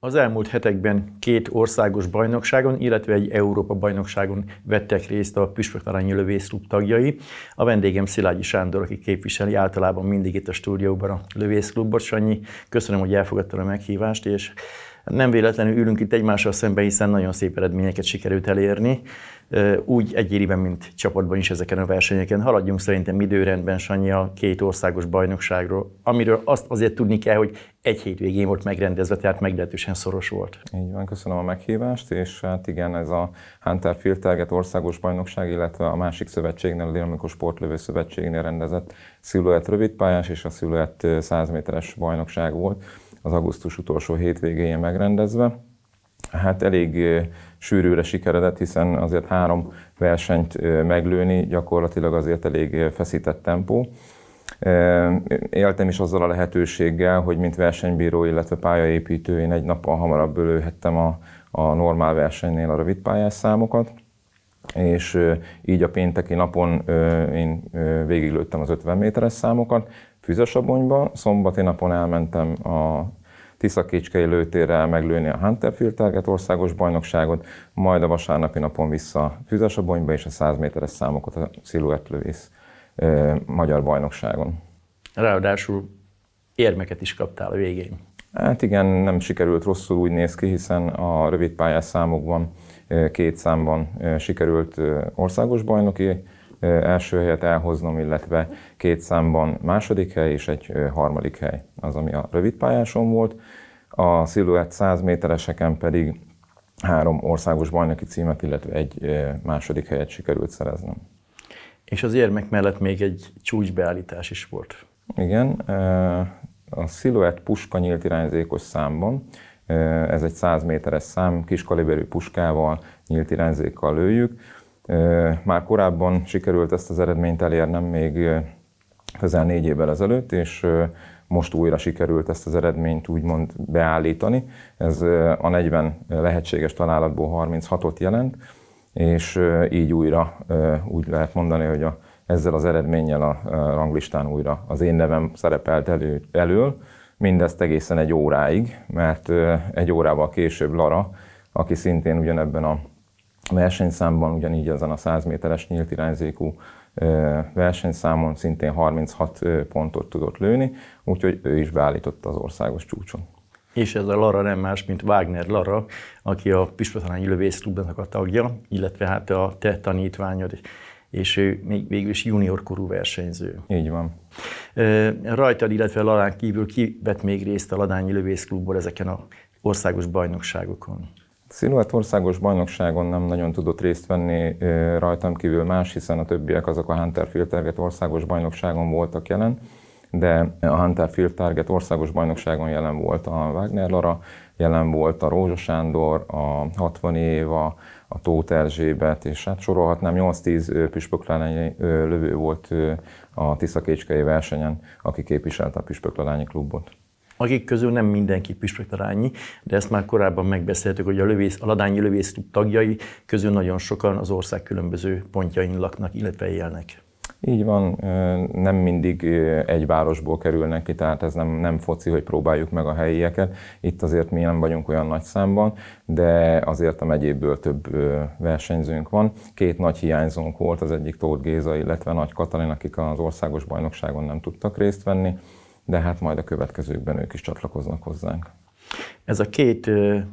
Az elmúlt hetekben két országos bajnokságon, illetve egy Európa bajnokságon vettek részt a Püspök Naranyi Lövészklub tagjai. A vendégem Szilágyi Sándor, aki képviseli általában mindig itt a stúdióban a Lövészklubot. Sanyi, köszönöm, hogy elfogadtad a meghívást, és nem véletlenül ülünk itt egymással szemben, hiszen nagyon szép eredményeket sikerült elérni úgy egyéniben, mint csapatban is ezeken a versenyeken. Haladjunk szerintem időrendben, Sanyi, a két országos bajnokságról, amiről azt azért tudni kell, hogy egy hétvégén volt megrendezve, tehát meglehetősen szoros volt. Így van, köszönöm a meghívást, és hát igen, ez a Hunter Filterget országos bajnokság, illetve a másik szövetségnél, a Dinamikus Sportlövő Szövetségnél rendezett szilőett rövidpályás és a szilőett 100 méteres bajnokság volt az augusztus utolsó hétvégéjén megrendezve hát elég sűrűre sikeredett, hiszen azért három versenyt meglőni gyakorlatilag azért elég feszített tempó. Éltem is azzal a lehetőséggel, hogy mint versenybíró, illetve pályaépítő én egy nappal hamarabb bőlőhettem a, a normál versenynél a pályás számokat, és így a pénteki napon én végiglőttem az 50 méteres számokat, Füzesabonyba, szombati napon elmentem a Tiszakécskei lőtérrel meglőni a Hunterfield Target országos bajnokságot, majd a vasárnapi napon vissza Füzesabonyba és a 100 méteres számokat a sziluettlövész magyar bajnokságon. Ráadásul érmeket is kaptál a végén. Hát igen, nem sikerült rosszul, úgy néz ki, hiszen a rövid pályás számokban két számban sikerült országos bajnoki első helyet elhoznom, illetve két számban második hely és egy harmadik hely az, ami a rövid pályáson volt. A Silhouette 100 métereseken pedig három országos bajnoki címet, illetve egy második helyet sikerült szereznem. És az érmek mellett még egy csúcsbeállítás is volt. Igen, a Silhouette puska nyílt irányzékos számban, ez egy 100 méteres szám, kiskaliberű puskával, nyílt irányzékkal lőjük. Már korábban sikerült ezt az eredményt elérnem, még közel négy évvel ezelőtt, és most újra sikerült ezt az eredményt úgymond beállítani. Ez a 40 lehetséges találatból 36-ot jelent, és így újra úgy lehet mondani, hogy a, ezzel az eredménnyel a ranglistán újra az én nevem szerepelt elő, elől, mindezt egészen egy óráig, mert egy órával később Lara, aki szintén ugyanebben a versenyszámban, ugyanígy ezen a 100 méteres nyílt irányzékú versenyszámon szintén 36 pontot tudott lőni, úgyhogy ő is beállította az országos csúcson. És ez a Lara nem más, mint Wagner Lara, aki a Lövész Klubnak a tagja, illetve hát a te tanítványod, és ő még végül is junior korú versenyző. Így van. Rajtad, illetve Larán kívül ki vett még részt a Ladányi Klubból ezeken a országos bajnokságokon? Sziluett országos bajnokságon nem nagyon tudott részt venni rajtam kívül más, hiszen a többiek azok a Hunter Field Target országos bajnokságon voltak jelen, de a Hunter Field Target országos bajnokságon jelen volt a Wagner Lara, jelen volt a Rózsa Sándor, a 60 Éva, a Tóth Erzsébet, és hát sorolhatnám, 8-10 püspöklányi lövő volt a Tiszakécskei versenyen, aki képviselte a Püspöklányi klubot akik közül nem mindenki püspöktarányi, de ezt már korábban megbeszéltük, hogy a, lövész, a ladányi lövészklub tagjai közül nagyon sokan az ország különböző pontjain laknak, illetve élnek. Így van, nem mindig egy városból kerülnek ki, tehát ez nem, nem foci, hogy próbáljuk meg a helyieket. Itt azért mi nem vagyunk olyan nagy számban, de azért a megyéből több versenyzőnk van. Két nagy hiányzónk volt, az egyik Tóth Géza, illetve Nagy Katalin, akik az országos bajnokságon nem tudtak részt venni de hát majd a következőkben ők is csatlakoznak hozzánk. Ez a két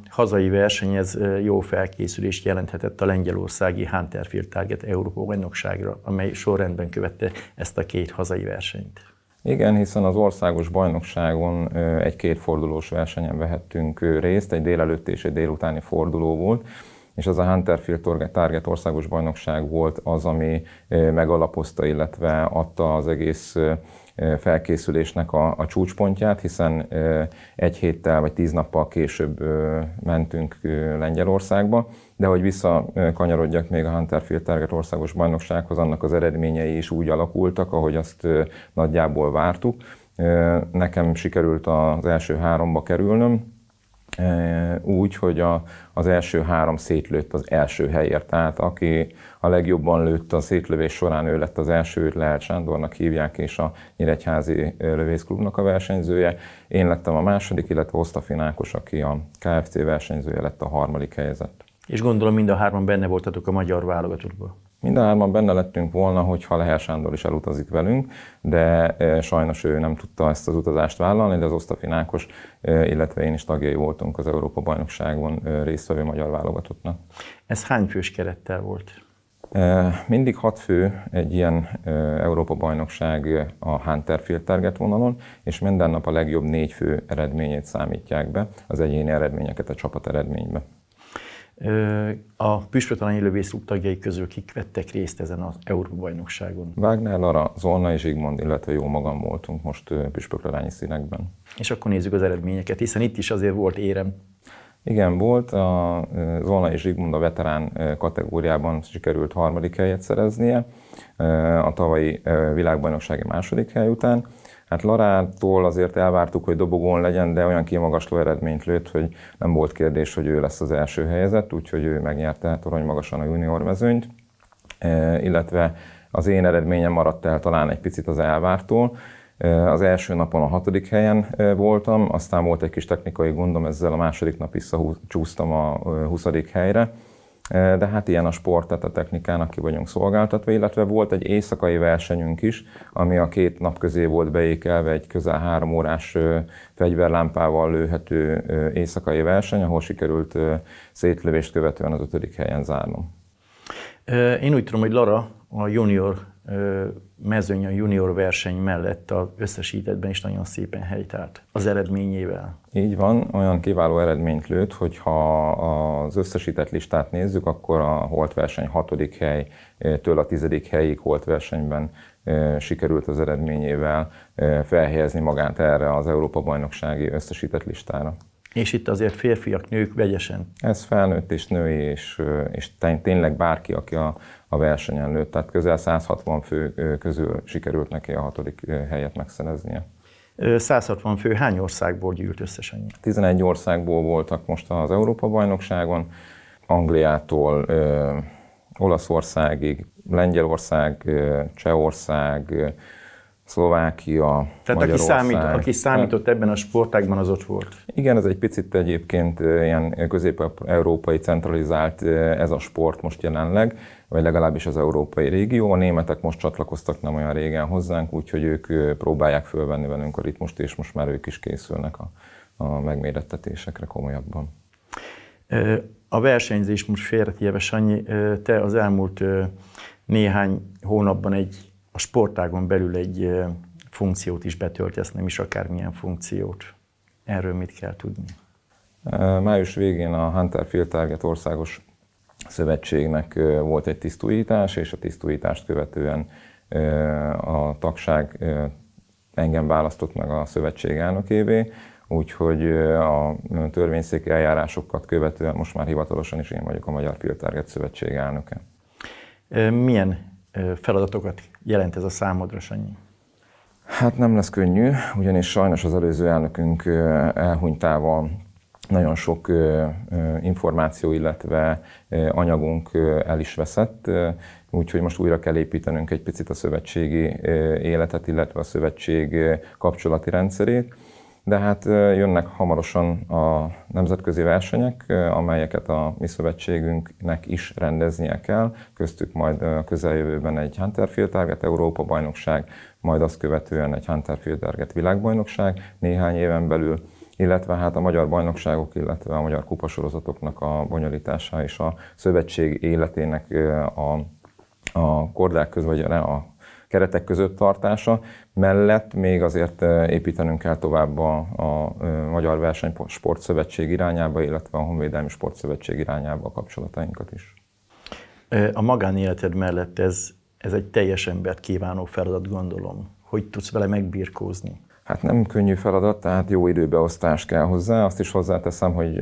hazai verseny, ez jó felkészülést jelenthetett a lengyelországi Hunterfield Target Európa bajnokságra, amely sorrendben követte ezt a két hazai versenyt. Igen, hiszen az országos bajnokságon egy kétfordulós versenyen vehettünk részt, egy délelőtt és egy délutáni forduló volt, és ez a Hunterfield Target országos bajnokság volt az, ami megalapozta, illetve adta az egész felkészülésnek a, a csúcspontját, hiszen egy héttel vagy tíz nappal később mentünk Lengyelországba, de hogy visszakanyarodjak még a Hunterfield Target országos bajnoksághoz, annak az eredményei is úgy alakultak, ahogy azt nagyjából vártuk. Nekem sikerült az első háromba kerülnöm, E, úgy, hogy a, az első három szétlőtt az első helyért. Tehát aki a legjobban lőtt a szétlövés során, ő lett az első, őt Lehet Sándornak hívják, és a Nyíregyházi Lövészklubnak a versenyzője. Én lettem a második, illetve Osztafin Ákos, aki a KFC versenyzője lett a harmadik helyzet. És gondolom mind a hárman benne voltatok a magyar válogatottban. Mindenhárman benne lettünk volna, hogyha Lehel Sándor is elutazik velünk, de e, sajnos ő nem tudta ezt az utazást vállalni, de az Osztafi Ákos, e, illetve én is tagjai voltunk az Európa-bajnokságon e, résztvevő magyar válogatottnak. Ez hány fős kerettel volt? Mindig hat fő egy ilyen Európa-bajnokság a Hunter Filterget vonalon, és minden nap a legjobb négy fő eredményét számítják be, az egyéni eredményeket a csapat eredménybe a püspöktalan élővész tagjai közül kik vettek részt ezen az Európa-bajnokságon? Wagner, Lara, Zolna és Zsigmond, illetve jó magam voltunk most püspökladányi színekben. És akkor nézzük az eredményeket, hiszen itt is azért volt érem. Igen, volt. A Zolna és Zsigmond a veterán kategóriában sikerült harmadik helyet szereznie a tavalyi világbajnoksági második hely után Hát Larától azért elvártuk, hogy dobogón legyen, de olyan kimagasló eredményt lőtt, hogy nem volt kérdés, hogy ő lesz az első helyezett, úgyhogy ő megnyerte hát torony magasan a junior mezőnyt, e, illetve az én eredményem maradt el talán egy picit az elvártól. E, az első napon a hatodik helyen e, voltam, aztán volt egy kis technikai gondom, ezzel a második nap visszacsúsztam a e, huszadik helyre, de hát ilyen a sport, tehát a technikának ki vagyunk szolgáltatva, illetve volt egy éjszakai versenyünk is, ami a két nap közé volt beékelve egy közel három órás fegyverlámpával lőhető éjszakai verseny, ahol sikerült szétlövést követően az ötödik helyen zárnom. Én úgy tudom, hogy Lara a junior mezőny, a junior verseny mellett az összesítetben is nagyon szépen állt az eredményével. Így van, olyan kiváló eredményt lőtt, hogyha az összesített listát nézzük, akkor a holt verseny hatodik helytől a tizedik helyig holt versenyben sikerült az eredményével felhelyezni magát erre az Európa-bajnoksági összesített listára. És itt azért férfiak, nők vegyesen. Ez felnőtt és női, és, és tényleg bárki, aki a a versenyen lőtt, tehát közel 160 fő közül sikerült neki a hatodik helyet megszereznie. 160 fő hány országból gyűlt összesen? 11 országból voltak most az Európa-bajnokságon, Angliától Olaszországig, Lengyelország, Csehország, Szlovákia, Tehát aki, számít, aki számított ebben a sportágban, az ott volt. Igen, ez egy picit egyébként ilyen közép-európai centralizált ez a sport most jelenleg, vagy legalábbis az európai régió. A németek most csatlakoztak nem olyan régen hozzánk, úgyhogy ők próbálják fölvenni velünk a ritmust, és most már ők is készülnek a, a megmérettetésekre komolyabban. A versenyzés most félretéves, annyi te az elmúlt néhány hónapban egy a sportágon belül egy funkciót is betölt, ezt nem is akármilyen funkciót. Erről mit kell tudni? Május végén a Hunter Field Target Országos Szövetségnek volt egy tisztújítás, és a tisztújítást követően a tagság engem választott meg a szövetség elnökévé, úgyhogy a törvényszéki eljárásokat követően most már hivatalosan is én vagyok a Magyar Field Target Szövetség elnöke. Milyen feladatokat jelent ez a számodra, Sanyi? Hát nem lesz könnyű, ugyanis sajnos az előző elnökünk elhunytával nagyon sok információ, illetve anyagunk el is veszett, úgyhogy most újra kell építenünk egy picit a szövetségi életet, illetve a szövetség kapcsolati rendszerét de hát jönnek hamarosan a nemzetközi versenyek, amelyeket a mi szövetségünknek is rendeznie kell, köztük majd a közeljövőben egy Hunterfield Target Európa bajnokság, majd azt követően egy Hunterfield Target világbajnokság néhány éven belül, illetve hát a magyar bajnokságok, illetve a magyar kupasorozatoknak a bonyolítása és a szövetség életének a, a kordák közül, vagy a keretek között tartása mellett még azért építenünk kell tovább a, a Magyar verseny Sportszövetség irányába, illetve a Honvédelmi Sportszövetség irányába a kapcsolatainkat is. A magánéleted mellett ez, ez egy teljes embert kívánó feladat, gondolom. Hogy tudsz vele megbirkózni? Hát nem könnyű feladat, tehát jó időbeosztás kell hozzá. Azt is hozzáteszem, hogy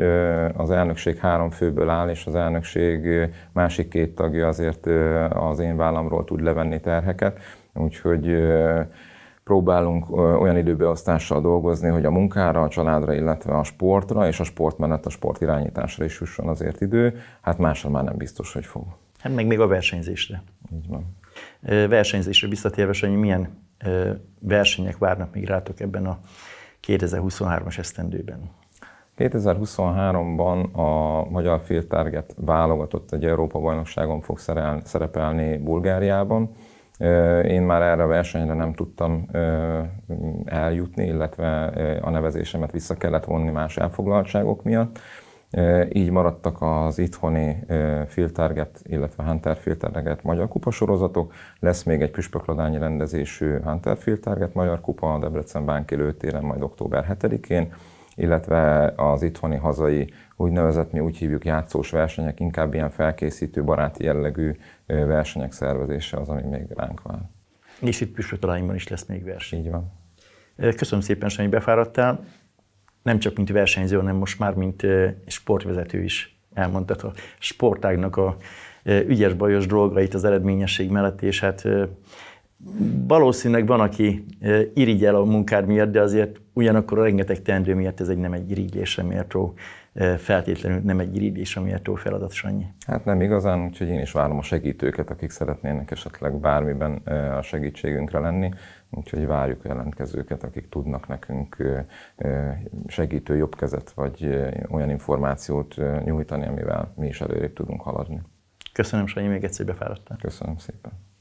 az elnökség három főből áll, és az elnökség másik két tagja azért az én vállamról tud levenni terheket. Úgyhogy próbálunk olyan időbeosztással dolgozni, hogy a munkára, a családra, illetve a sportra, és a sport mellett a irányításra is jusson azért idő. Hát másra már nem biztos, hogy fog. Hát meg még a versenyzésre. Így van. Versenyzésre visszatérve, hogy milyen versenyek várnak még rátok ebben a 2023-as esztendőben? 2023-ban a magyar Field Target válogatott egy Európa-bajnokságon fog szerepelni Bulgáriában. Én már erre a versenyre nem tudtam eljutni, illetve a nevezésemet vissza kellett vonni más elfoglaltságok miatt. Így maradtak az itthoni filterget, illetve Hunter filterget magyar kupa sorozatok. Lesz még egy püspökladányi rendezésű Hunter filterget magyar kupa a Debrecen Bánki lőtéren majd október 7-én, illetve az itthoni hazai úgynevezett, mi úgy hívjuk játszós versenyek, inkább ilyen felkészítő, baráti jellegű versenyek szervezése az, ami még ránk van. És itt püspökladányban is lesz még verseny. Így van. Köszönöm szépen, hogy befáradtál nem csak mint versenyző, hanem most már mint sportvezető is elmondtad a sportágnak a ügyes-bajos dolgait az eredményesség mellett, és hát valószínűleg van, aki irigyel a munkád miatt, de azért ugyanakkor a rengeteg teendő miatt ez egy nem egy irigyésre mértó feltétlenül nem egy irigylés, ami ettől feladat annyi. Hát nem igazán, úgyhogy én is várom a segítőket, akik szeretnének esetleg bármiben a segítségünkre lenni, úgyhogy várjuk a jelentkezőket, akik tudnak nekünk segítő jobb kezet, vagy olyan információt nyújtani, amivel mi is előrébb tudunk haladni. Köszönöm, Sanyi, még egyszer, befáradtál. Köszönöm szépen.